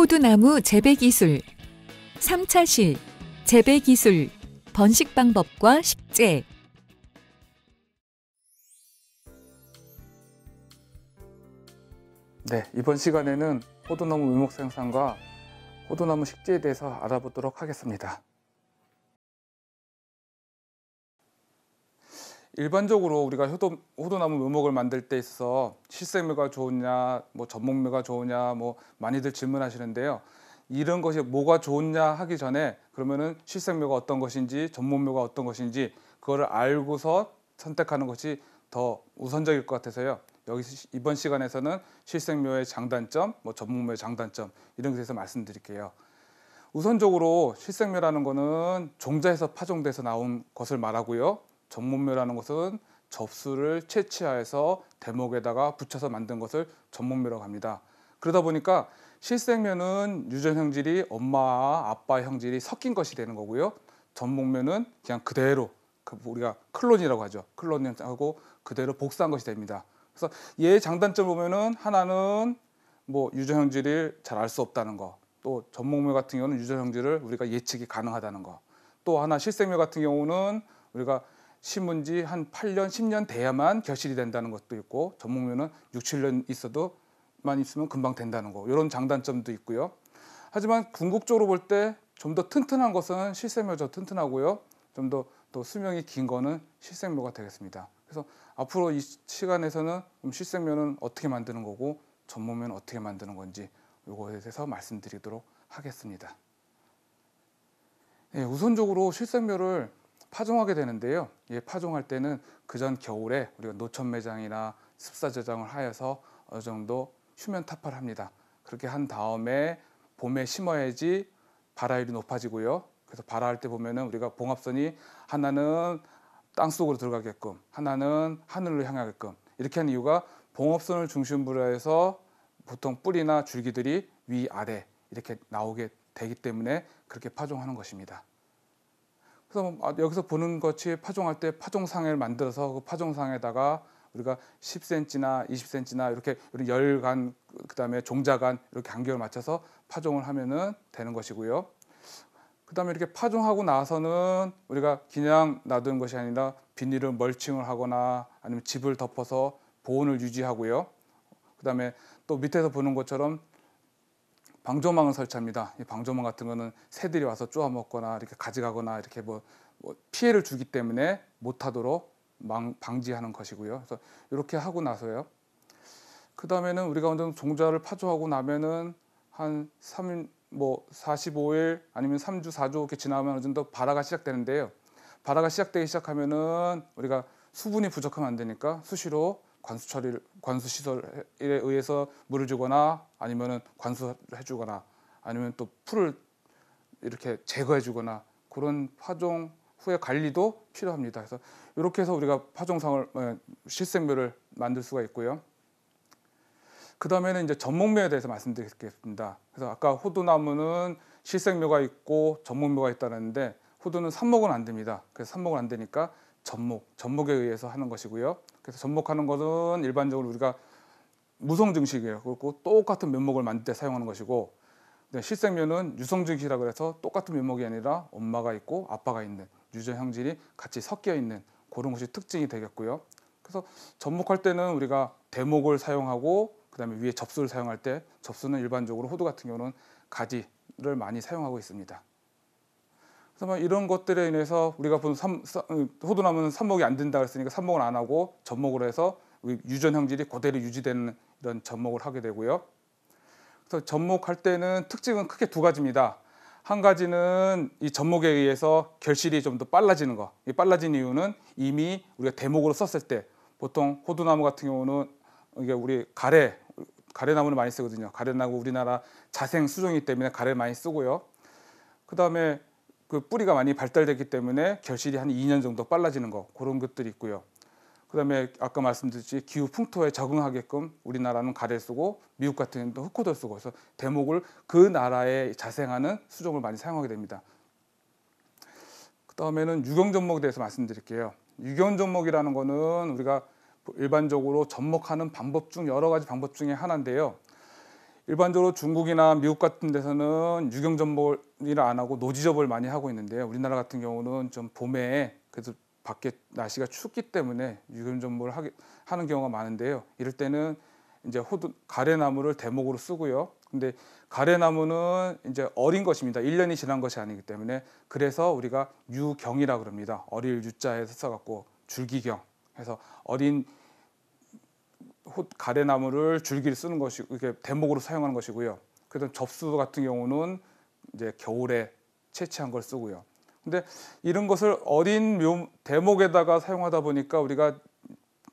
호두나무 재배 기술 3차 실 재배 기술 번식 방법과 식재 네, 이번 시간에는 호두나무 묘목 생산과 호두나무 식재에 대해서 알아보도록 하겠습니다. 일반적으로 우리가 효도, 호도나무 묘목을 만들 때 있어서 실생묘가 좋으냐, 뭐 전목묘가 좋으냐, 뭐 많이들 질문하시는데요. 이런 것이 뭐가 좋냐 하기 전에 그러면은 실생묘가 어떤 것인지 전목묘가 어떤 것인지 그거를 알고서 선택하는 것이 더 우선적일 것 같아서요. 여기 이번 시간에서는 실생묘의 장단점, 뭐 전목묘의 장단점 이런 것에서 말씀드릴게요. 우선적으로 실생묘라는 거는 종자에서 파종돼서 나온 것을 말하고요. 전문묘라는 것은 접수를 채취하여서 대목에다가 붙여서 만든 것을 전문묘라고 합니다. 그러다 보니까 실생묘는 유전 형질이 엄마와 아빠 형질이 섞인 것이 되는 거고요. 전목묘는 그냥 그대로 그 우리가 클론이라고 하죠. 클론하고 그대로 복사한 것이 됩니다. 그래서 얘의 장단점 보면은 하나는 뭐 유전 형질을 잘 알 수 없다는 거. 또 전목묘 같은 경우는 유전 형질을 우리가 예측이 가능하다는 거. 또 하나 실생묘 같은 경우는 우리가 심은 지한 8년, 10년 돼야만 결실이 된다는 것도 있고 전목면은 6, 7년 있어도 만 있으면 금방 된다는 거 이런 장단점도 있고요. 하지만 궁극적으로 볼 때 좀 더 튼튼한 것은 실생묘죠 튼튼하고요. 좀 더 또 수명이 긴 거는 실생묘가 되겠습니다. 그래서 앞으로 이 시간에서는 실생묘는 어떻게 만드는 거고 전목면 어떻게 만드는 건지 요거에 대해서 말씀드리도록 하겠습니다. 네, 우선적으로 실생묘를 파종하게 되는데요. 예, 파종할 때는 그 전 겨울에 우리가 노천 매장이나 습사 저장을 하여서 어느 정도 휴면 탑을 합니다. 그렇게 한 다음에 봄에 심어야지 발화율이 높아지고요. 그래서 발화할 때 보면은 우리가 봉합선이 하나는 땅 속으로 들어가게끔, 하나는 하늘로 향하게끔 이렇게 하는 이유가 봉합선을 중심으로 해서 보통 뿌리나 줄기들이 위 아래 이렇게 나오게 되기 때문에 그렇게 파종하는 것입니다. 그래서 뭐, 아, 여기서 보는 것이 파종할 때 파종상을 만들어서 그 파종상에다가 우리가 10cm나 20cm나 이렇게 열간 그다음에 종자간 이렇게 간격을 맞춰서 파종을 하면은 되는 것이고요. 그다음에 이렇게 파종하고 나서는 우리가 그냥 놔두는 것이 아니라 비닐을 멀칭을 하거나 아니면 집을 덮어서 보온을 유지하고요. 그다음에 또 밑에서 보는 것처럼 방조망을 설치합니다. 이 방조망 같은 거는 새들이 와서 쪼아먹거나 이렇게 가져가거나 이렇게 뭐, 뭐 피해를 주기 때문에 못하도록 망, 방지하는 것이고요. 그래서 이렇게 하고 나서요. 그 다음에는 우리가 완전 종자를 파종하고 나면은 한 3, 뭐 45일 아니면 3주, 4주 이렇게 지나면 어느 정도 발화가 시작되는데요. 발화가 시작되기 시작하면은 우리가 수분이 부족하면 안 되니까 수시로 관수 처리 를 관수 시설에 의해서 물을 주거나 아니면은 관수를 해주거나 아니면 또 풀을 이렇게 제거해주거나 그런 파종 후에 관리도 필요합니다. 그래서 이렇게 해서 우리가 파종상을 어, 실생묘를 만들 수가 있고요. 그 다음에는 이제 전목묘에 대해서 말씀드리겠습니다. 그래서 아까 호두나무는 실생묘가 있고 전목묘가 있다는데 호두는 삽목은 안 됩니다. 그래서 삽목은 안 되니까 전목, 전목에 의해서 하는 것이고요. 그래서 접목하는 것은 일반적으로 우리가 무성 증식이에요. 그리고 똑같은 면목을 만들 때 사용하는 것이고 실생면은 유성 증식이라고 해서 똑같은 면목이 아니라 엄마가 있고 아빠가 있는 유전 형질이 같이 섞여 있는 그런 것이 특징이 되겠고요. 그래서 접목할 때는 우리가 대목을 사용하고 그다음에 위에 접수를 사용할 때 접수는 일반적으로 호두 같은 경우는 가지를 많이 사용하고 있습니다. 그래서 이런 것들에 인해서 우리가 본 삼, 어, 호두나무는 삽목이 안 된다 그랬으니까 삽목을 안 하고 접목을 해서 유전 형질이 그대로 유지되는 이런 접목을 하게 되고요. 그래서 접목할 때는 특징은 크게 두 가지입니다. 한 가지는 이 접목에 의해서 결실이 좀 더 빨라지는 거. 이 빨라진 이유는 이미 우리가 대목으로 썼을 때 보통 호두나무 같은 경우는 이게 우리 가래 가래나무를 많이 쓰거든요. 가래나무 우리나라 자생 수종이기 때문에 가래 많이 쓰고요. 그다음에 그 뿌리가 많이 발달됐기 때문에 결실이 한 2년 정도 빨라지는 거 그런 것들이 있고요. 그다음에 아까 말씀드렸듯이 기후 풍토에 적응하게끔 우리나라는 가래 쓰고 미국 같은 경 데도 흑호도 쓰고 해서 대목을 그 나라에 자생하는 수종을 많이 사용하게 됩니다. 그다음에는 유경 전목에 대해서 말씀드릴게요. 유경 전목이라는 거는 우리가 일반적으로 접목하는 방법 중 여러 가지 방법 중에 하나인데요. 일반적으로 중국이나 미국 같은 데서는 유경 전목을 일을 안 하고 노지접을 많이 하고 있는데요. 우리나라 같은 경우는 좀 봄에 그래도 밖에 날씨가 춥기 때문에 유기견접물을 하기, 하는 경우가 많은데요. 이럴 때는 이제 호두 가래나무를 대목으로 쓰고요. 근데 가래나무는 이제 어린 것입니다. 1년이 지난 것이 아니기 때문에 그래서 우리가 유경이라 그럽니다. 어릴 유자에서 써갖고 줄기경 해서 어린 호, 가래나무를 줄기를 쓰는 것이 이렇게 대목으로 사용하는 것이고요. 그다음 접수 같은 경우는 이제 겨울에 채취한 걸 쓰고요. 근데 이런 것을 어린 묘, 대목에다가 사용하다 보니까 우리가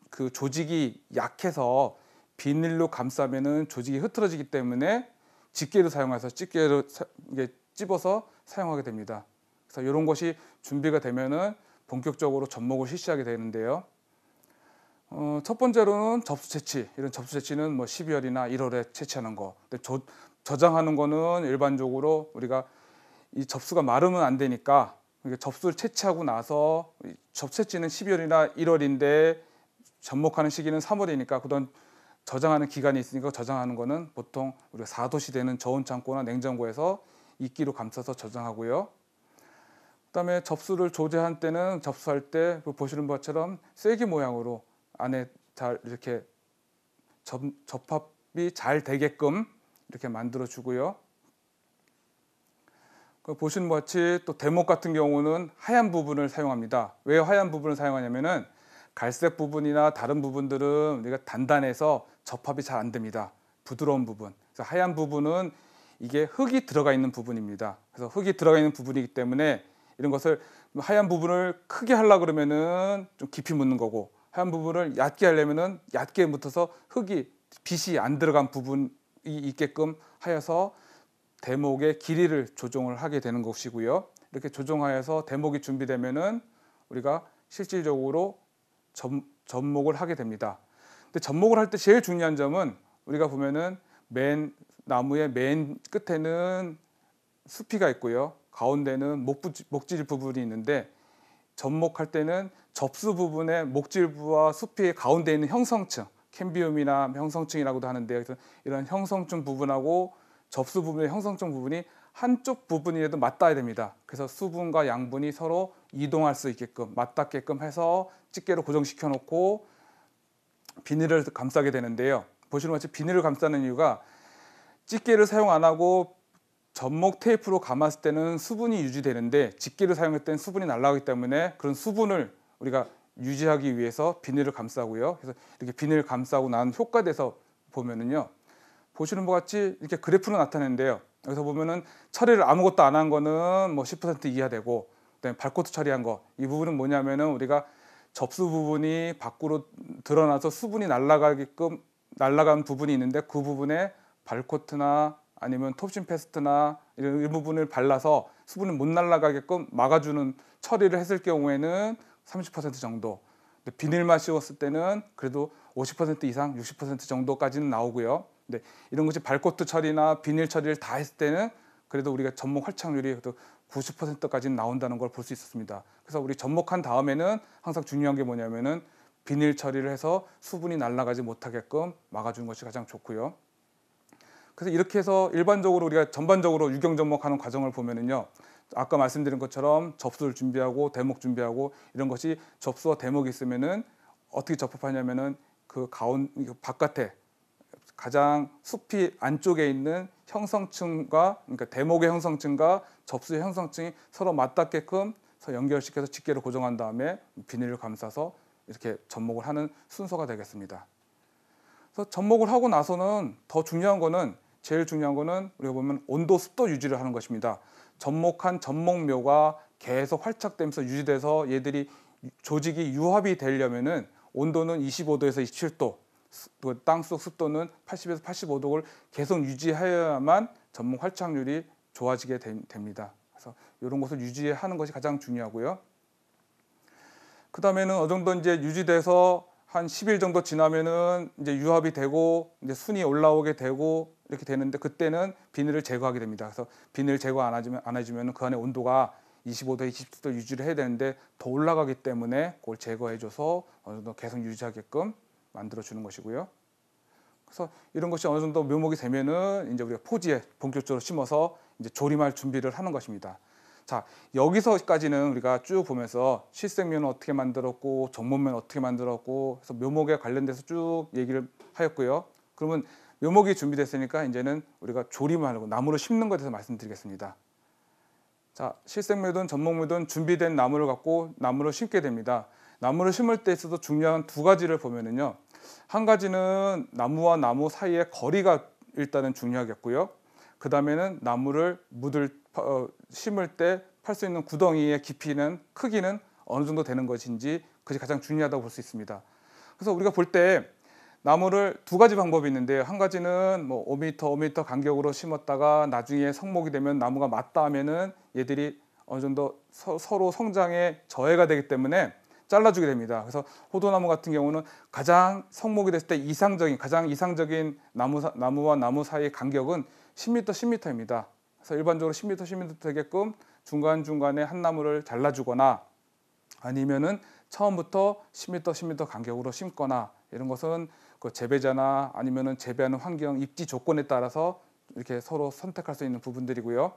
그 조직이 약해서 비닐로 감싸면은 조직이 흐트러지기 때문에 집게로 사용해서 집게로 이게 집어서 사용하게 됩니다. 그래서 이런 것이 준비가 되면은 본격적으로 접목을 실시하게 되는데요. 어, 첫 번째로는 접수 채취. 이런 접수 채취는 뭐 12월이나 1월에 채취하는 거. 근데 조, 저장하는 거는 일반적으로 우리가 이 접수가 마르면 안 되니까 접수를 채취하고 나서 접수지는 12월이나 1월인데 접목하는 시기는 3월이니까 그런 저장하는 기간이 있으니까 저장하는 거는 보통 우리가 4도시 되는 저온 창고나 냉장고에서 이끼로 감싸서 저장하고요. 그다음에 접수를 조제한 때는 접수할 때 그 보시는 것처럼 쐐기 모양으로 안에 잘 이렇게 접, 접합이 잘 되게끔 이렇게 만들어주고요. 그 보신 것같또 대목 같은 경우는 하얀 부분을 사용합니다. 왜 하얀 부분을 사용하냐면은 갈색 부분이나 다른 부분들은 우리가 단단해서 접합이 잘 안 됩니다. 부드러운 부분. 그래서 하얀 부분은 이게 흙이 들어가 있는 부분입니다. 그래서 흙이 들어가 있는 부분이기 때문에 이런 것을 하얀 부분을 크게 하려 그러면은 좀 깊이 묻는 거고 하얀 부분을 얕게 하려면은 얕게 묻어서 흙이 빛이 안 들어간 부분 있게끔 하여서 대목의 길이를 조정을 하게 되는 것이고요. 이렇게 조정하여서 대목이 준비되면은 우리가 실질적으로 점, 접목을 하게 됩니다. 근데 접목을 할 때 제일 중요한 점은 우리가 보면은 맨 나무의 맨 끝에는 수피가 있고요. 가운데는 목부, 목질 부분이 있는데 접목할 때는 접수 부분에 목질부와 수피의 가운데 있는 형성층 캠비움이나 형성층이라고도 하는데 요 이런 형성층 부분하고 접수 부분의 형성층 부분이 한쪽 부분이라도 맞닿아야 됩니다. 그래서 수분과 양분이 서로 이동할 수 있게끔 맞닿게끔 해서 집게로 고정시켜 놓고 비닐을 감싸게 되는데요. 보시는 것처럼 비닐을 감싸는 이유가 집게를 사용 안 하고 접목 테이프로 감았을 때는 수분이 유지되는데 집게를 사용할 때는 수분이 날라가기 때문에 그런 수분을 우리가 유지하기 위해서 비닐을 감싸고요. 그래서 이렇게 비닐을 감싸고 난 효과돼서 보면은요. 보시는 것 같이 이렇게 그래프로 나타내는데요. 여기서 보면은 처리를 아무것도 안 한 거는 뭐 10% 이하 되고 그다음에 발코트 처리한 거 이 부분은 뭐냐면은 우리가 접수 부분이 밖으로 드러나서 수분이 날아가게끔 날아간 부분이 있는데 그 부분에 발코트나 아니면 톱신 패스트나 이런 부분을 발라서 수분이 못 날아가게끔 막아주는 처리를 했을 경우에는 30% 정도. 근데 비닐만 씌웠을 때는 그래도 50% 이상, 60% 정도까지는 나오고요. 근데 이런 것이 발코트 처리나 비닐 처리를 다 했을 때는 그래도 우리가 접목 활착률이 그래도 90%까지는 나온다는 걸 볼 수 있었습니다. 그래서 우리 접목한 다음에는 항상 중요한 게 뭐냐면은 비닐 처리를 해서 수분이 날아가지 못하게끔 막아주는 것이 가장 좋고요. 그래서 이렇게 해서 일반적으로 우리가 전반적으로 유경 접목하는 과정을 보면은요. 아까 말씀드린 것처럼 접수를 준비하고 대목 준비하고 이런 것이 접수와 대목이 있으면은 어떻게 접합하냐면은 그 가운 그 바깥에 가장 숲이 안쪽에 있는 형성층과 그러니까 대목의 형성층과 접수의 형성층이 서로 맞닿게끔 연결시켜서 직계를 고정한 다음에 비닐을 감싸서 이렇게 접목을 하는 순서가 되겠습니다. 그래서 접목을 하고 나서는 더 중요한 거는 제일 중요한 거는 우리가 보면 온도 습도 유지를 하는 것입니다. 접목한 접목묘가 계속 활착되면서 유지돼서 얘들이 조직이 유합이 되려면은 온도는 25도에서 27도, 그 땅속 습도는 80에서 85도를 계속 유지하여야만 전목 활착률이 좋아지게 됩니다. 그래서 이런 것을 유지하는 것이 가장 중요하고요. 그 다음에는 어느 정도 이제 유지돼서 한 10일 정도 지나면은 이제 유합이 되고 이제 순이 올라오게 되고 이렇게 되는데 그때는 비늘을 제거하게 됩니다. 그래서 비늘 제거 안 해주면 안 해주면 그 안에 온도가 2 5도 27도 유지를 해야 되는데 더 올라가기 때문에 그걸 제거해줘서 어느 정도 계속 유지하게끔 만들어주는 것이고요. 그래서 이런 것이 어느 정도 묘목이 되면은 이제 우리가 포지에 본격적으로 심어서 이제 조림할 준비를 하는 것입니다. 자 여기서까지는 우리가 쭉 보면서 실생면은 어떻게 만들었고 전문면 어떻게 만들었고 그래서 묘목에 관련돼서 쭉 얘기를 하였고요. 그러면 요목이 준비됐으니까 이제는 우리가 조림하고 나무를 심는 것에 대해서 말씀드리겠습니다. 자, 실생물든 전목물든 준비된 나무를 갖고 나무를 심게 됩니다. 나무를 심을 때 있어서 중요한 두 가지를 보면은요. 한 가지는 나무와 나무 사이의 거리가 일단은 중요하겠고요. 그 다음에는 나무를 묻을 어, 심을 때 팔 수 있는 구덩이의 깊이는 크기는 어느 정도 되는 것인지 그것이 가장 중요하다고 볼 수 있습니다. 그래서 우리가 볼때 나무를 두 가지 방법이 있는데요. 한 가지는 뭐 5m, 5m 간격으로 심었다가 나중에 성목이 되면 나무가 맞다 하면은 얘들이 어느 정도 서, 로 성장에 저해가 되기 때문에 잘라주게 됩니다. 그래서 호도나무 같은 경우는 가장 성목이 됐을 때 이상적인 가장 이상적인 나무 나무와 나무 사이의 간격은 10m, 10m입니다. 그래서 일반적으로 10m, 10m 되게끔 중간 중간에 한 나무를 잘라주거나 아니면은 처음부터 10m, 10m 간격으로 심거나 이런 것은 그 재배자나 아니면 재배하는 환경, 입지 조건에 따라서 이렇게 서로 선택할 수 있는 부분들이고요.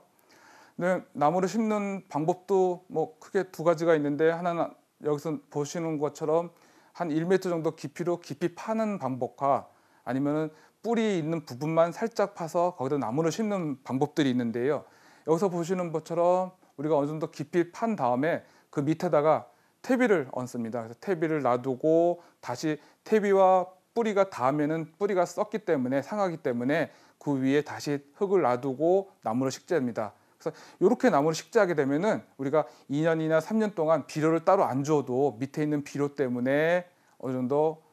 나무를 심는 방법도 뭐 크게 두 가지가 있는데 하나는 여기서 보시는 것처럼 한 1m 정도 깊이로 깊이 파는 방법과 아니면은 뿌리 있는 부분만 살짝 파서 거기다 나무를 심는 방법들이 있는데요. 여기서 보시는 것처럼 우리가 어느 정도 깊이 판 다음에 그 밑에다가 퇴비를 얹습니다. 그래서 퇴비를 놔두고 다시 퇴비와 뿌리가 닿으면은 뿌리가 썩기 때문에 상하기 때문에 그 위에 다시 흙을 놔두고 나무를 식재합니다. 그래서 이렇게 나무를 식재하게 되면은 우리가 2년이나 3년 동안 비료를 따로 안 줘도 밑에 있는 비료 때문에 어느 정도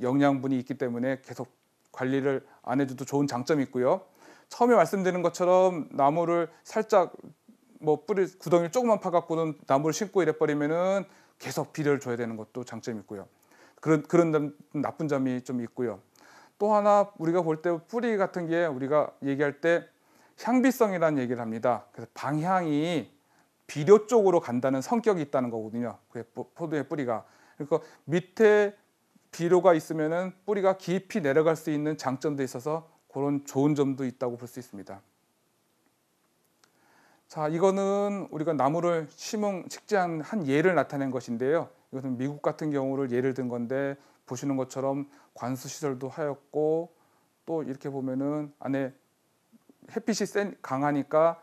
영양분이 있기 때문에 계속 관리를 안 해줘도 좋은 장점이 있고요. 처음에 말씀드린 것처럼 나무를 살짝 뭐 뿌리 구덩이를 조금만 파갖고는 나무를 심고 이래버리면은 계속 비료를 줘야 되는 것도 장점이 있고요. 그런 그런 나쁜 점이 좀 있고요. 또 하나 우리가 볼 때 뿌리 같은 게 우리가 얘기할 때 향비성이라는 얘기를 합니다. 그래서 방향이 비료 쪽으로 간다는 성격이 있다는 거거든요. 그 포도의 뿌리가. 그러니까 밑에 비료가 있으면은 뿌리가 깊이 내려갈 수 있는 장점도 있어서 그런 좋은 점도 있다고 볼 수 있습니다. 자, 이거는 우리가 나무를 심은 식재한 예를 나타낸 것인데요. 이것은 미국 같은 경우를 예를 든 건데 보시는 것처럼 관수 시설도 하였고 또 이렇게 보면은 안에 햇빛이 센 강하니까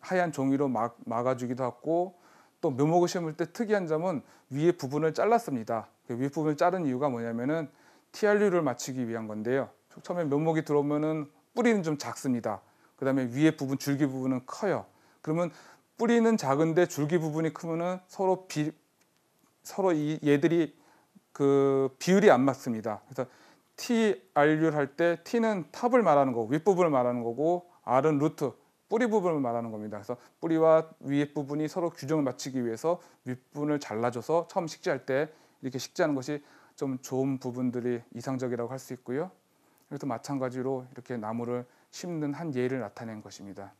하얀 종이로 막, 막아주기도 하고 또 묘목을 심을 때 특이한 점은 위에 부분을 잘랐습니다. 그위 부분을 자른 이유가 뭐냐면은 TRU를 맞추기 위한 건데요. 처음에 면목이 들어오면은 뿌리는 좀 작습니다. 그 다음에 위에 부분 줄기 부분은 커요. 그러면 뿌리는 작은데 줄기 부분이 크면은 서로 비, 서로 이 얘들이 그 비율이 안 맞습니다. 그래서 TRU를 할때 T는 탑을 말하는 거고 윗부분을 말하는 거고 R은 루트 뿌리 부분을 말하는 겁니다. 그래서 뿌리와 위 부분이 서로 규정을 맞추기 위해서 윗부분을 잘라줘서 처음 식재할 때 이렇게 식재하는 것이 좀 좋은 부분들이 이상적이라고 할 수 있고요. 그래도 마찬가지로 이렇게 나무를 심는 한 예를 나타낸 것입니다.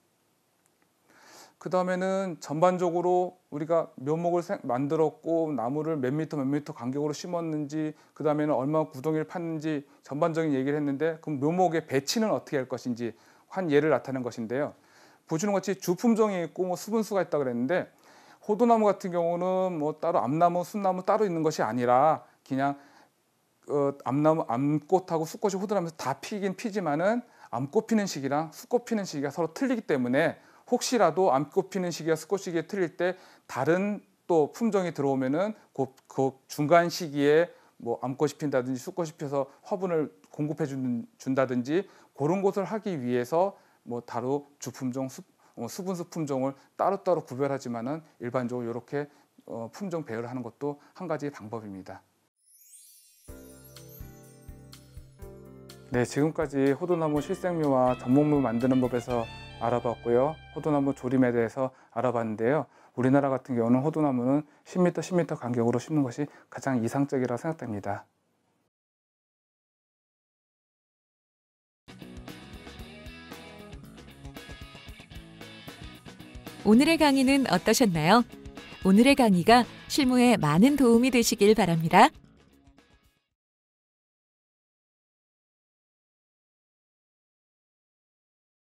그 다음에는 전반적으로 우리가 묘목을 만들었고 나무를 몇 미터 몇 미터 간격으로 심었는지 그 다음에는 얼마 구덩이를 팠는지 전반적인 얘기를 했는데 그럼 묘목의 배치는 어떻게 할 것인지 한 예를 나타낸 것인데요. 보시는 같이 주품종이 있고 뭐 수분수가 있다 그랬는데 호두나무 같은 경우는 뭐 따로 암나무, 순나무 따로 있는 것이 아니라 그냥 어, 암나무, 암꽃하고 수꽃이 호도나무에서 다 피긴 피지만은 암꽃 피는 시기랑 수꽃 피는 시기가 서로 틀리기 때문에 혹시라도 안 꼽히는 시기가 스코 시기에 틀릴 때 다른 또 품종이 들어오면은 그, 그 중간 시기에 뭐 암컷이 핀다든지 수컷이 펴서 화분을 공급해 준, 준다든지 그런 것을 하기 위해서 뭐 다루 주품종 수, 어, 수분수 품종을 따로따로 구별하지만은 일반적으로 이렇게 어, 품종 배열을 하는 것도 한 가지 방법입니다. 네, 지금까지 호두나무 실생묘와 전목물 만드는 법에서 알아봤고요. 호두나무 조림에 대해서 알아봤는데요. 우리나라 같은 경우는 호두나무는 10m, 10m 간격으로 심는 것이 가장 이상적이라 생각됩니다. 오늘의 강의는 어떠셨나요? 오늘의 강의가 실무에 많은 도움이 되시길 바랍니다.